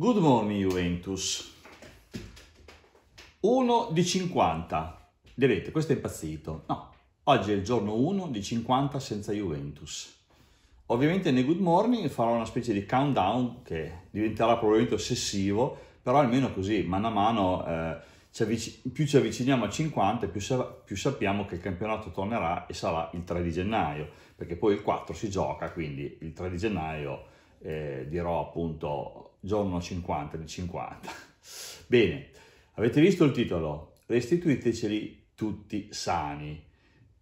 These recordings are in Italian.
Good morning Juventus. 1 di 50. Direte, questo è impazzito. No, oggi è il giorno 1 di 50 senza Juventus. Ovviamente nei Good Morning farò una specie di countdown che diventerà probabilmente ossessivo, però almeno così, mano a mano, eh, ci più ci avviciniamo a 50, più, sa- più sappiamo che il campionato tornerà e sarà il 3 di gennaio, perché poi il 4 si gioca, quindi il 3 di gennaio eh, dirò appunto giorno 50 di 50. Bene, avete visto il titolo? Restituiteceli tutti sani.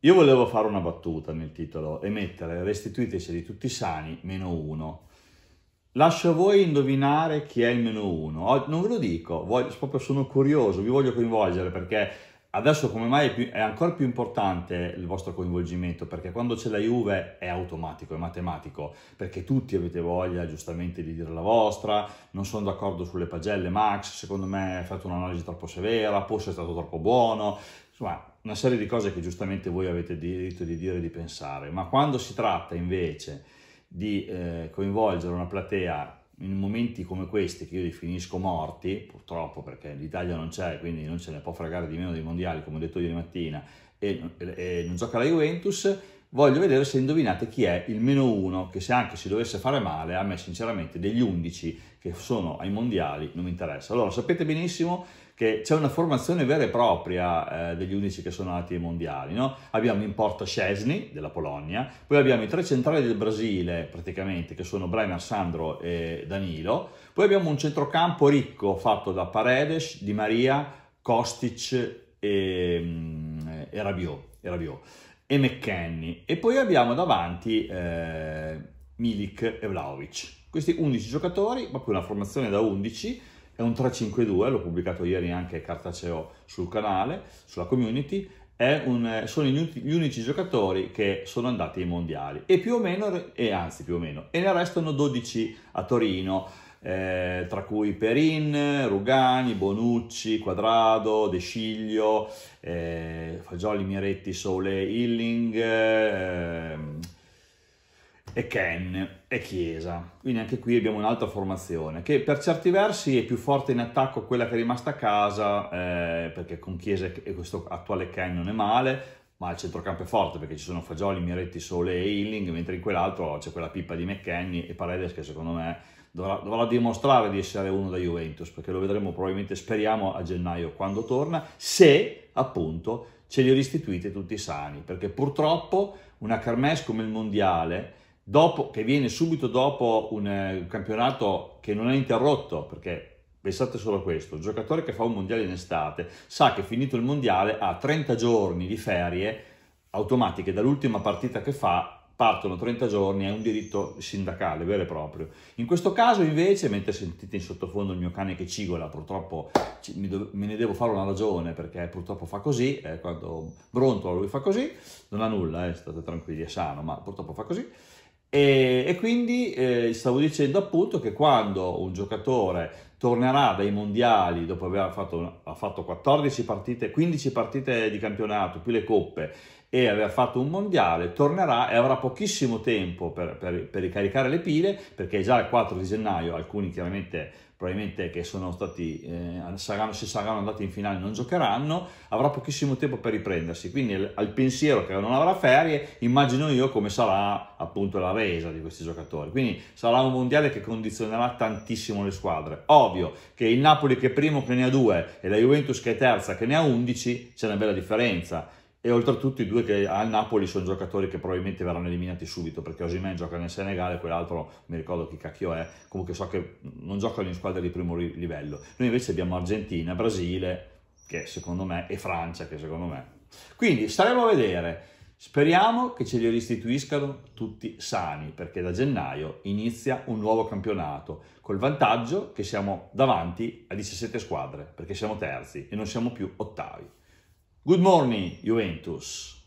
Io volevo fare una battuta nel titolo e mettere restituiteceli tutti sani meno uno. Lascio a voi indovinare chi è il meno uno. Non ve lo dico, voglio, proprio sono curioso, vi voglio coinvolgere perché Adesso come mai è, più, è, ancora più importante il vostro coinvolgimento? Perché quando c'è la Juve è automatico, è matematico, perché tutti avete voglia giustamente di dire la vostra, non sono d'accordo sulle pagelle, Max secondo me ha fatto un'analisi troppo severa, Posso è stato troppo buono, insomma una serie di cose che giustamente voi avete diritto di dire e di pensare, ma quando si tratta invece di eh, coinvolgere una platea in momenti come questi che io definisco morti, purtroppo perché l'Italia non c'è, quindi non ce ne può fregare di meno dei mondiali, come ho detto ieri mattina, e, e, non gioca la Juventus, voglio vedere se indovinate chi è il meno uno, che se anche si dovesse fare male, a me sinceramente degli 11 che sono ai mondiali non mi interessa. Allora sapete benissimo che c'è una formazione vera e propria eh, degli 11 che sono nati ai mondiali, no? abbiamo in porta Scesni della Polonia, poi abbiamo i tre centrali del Brasile praticamente che sono Bremer, Sandro e Danilo, poi abbiamo un centrocampo ricco fatto da Paredes, Di Maria, Kostic e, mm, e Rabiot. E Rabiot e McKenny e poi abbiamo davanti eh, Milik e Vlaovic. Questi 11 giocatori, proprio una formazione da 11, è un 3-5-2, l'ho pubblicato ieri anche cartaceo sul canale, sulla community, un, sono gli unici giocatori che sono andati ai mondiali e più o meno, e anzi più o meno, e ne restano 12 a Torino eh, tra cui Perin, Rugani, Bonucci, Quadrado, De Sciglio, eh, Fagioli, Miretti, Sole, Hilling eh, e Ken e Chiesa. Quindi anche qui abbiamo un'altra formazione che per certi versi è più forte in attacco quella che è rimasta a casa eh, perché con Chiesa e questo attuale Ken non è male, ma il centrocampo è forte perché ci sono Fagioli, Miretti, Sole e Hilling, mentre in quell'altro c'è quella pippa di McKenny e Paredes che secondo me dovrà, dovrà, dimostrare di essere uno da Juventus, perché lo vedremo probabilmente, speriamo, a gennaio quando torna, se appunto ce li restituite tutti sani, perché purtroppo una kermesse come il Mondiale, dopo, che viene subito dopo un eh, campionato che non è interrotto, perché Pensate solo a questo, un giocatore che fa un mondiale in estate sa che finito il mondiale ha 30 giorni di ferie automatiche dall'ultima partita che fa partono 30 giorni, è un diritto sindacale vero e proprio. In questo caso invece, mentre sentite in sottofondo il mio cane che cigola, purtroppo me ne devo fare una ragione perché purtroppo fa così, eh, quando brontola lui fa così, non ha nulla, eh, state tranquilli, è sano, ma purtroppo fa così. E, e quindi eh, stavo dicendo appunto che quando un giocatore tornerà dai mondiali dopo aver fatto, ha fatto 14 partite, 15 partite di campionato più le coppe e aveva fatto un mondiale, tornerà e avrà pochissimo tempo per, per, per ricaricare le pile, perché già il 4 di gennaio alcuni chiaramente probabilmente che sono stati, eh, saranno, se saranno andati in finale non giocheranno, avrà pochissimo tempo per riprendersi, quindi al, al pensiero che non avrà ferie immagino io come sarà appunto la resa di questi giocatori, quindi sarà un mondiale che condizionerà tantissimo le squadre, ovvio che il Napoli che è primo che ne ha due e la Juventus che è terza che ne ha 11 c'è una bella differenza, e oltretutto i due che al Napoli sono giocatori che probabilmente verranno eliminati subito perché Osimhen gioca nel Senegal e quell'altro mi ricordo chi cacchio è comunque so che non giocano in squadre di primo livello noi invece abbiamo Argentina, Brasile che secondo me e Francia che secondo me quindi staremo a vedere speriamo che ce li restituiscano tutti sani perché da gennaio inizia un nuovo campionato col vantaggio che siamo davanti a 17 squadre perché siamo terzi e non siamo più ottavi Good morning, Juventus.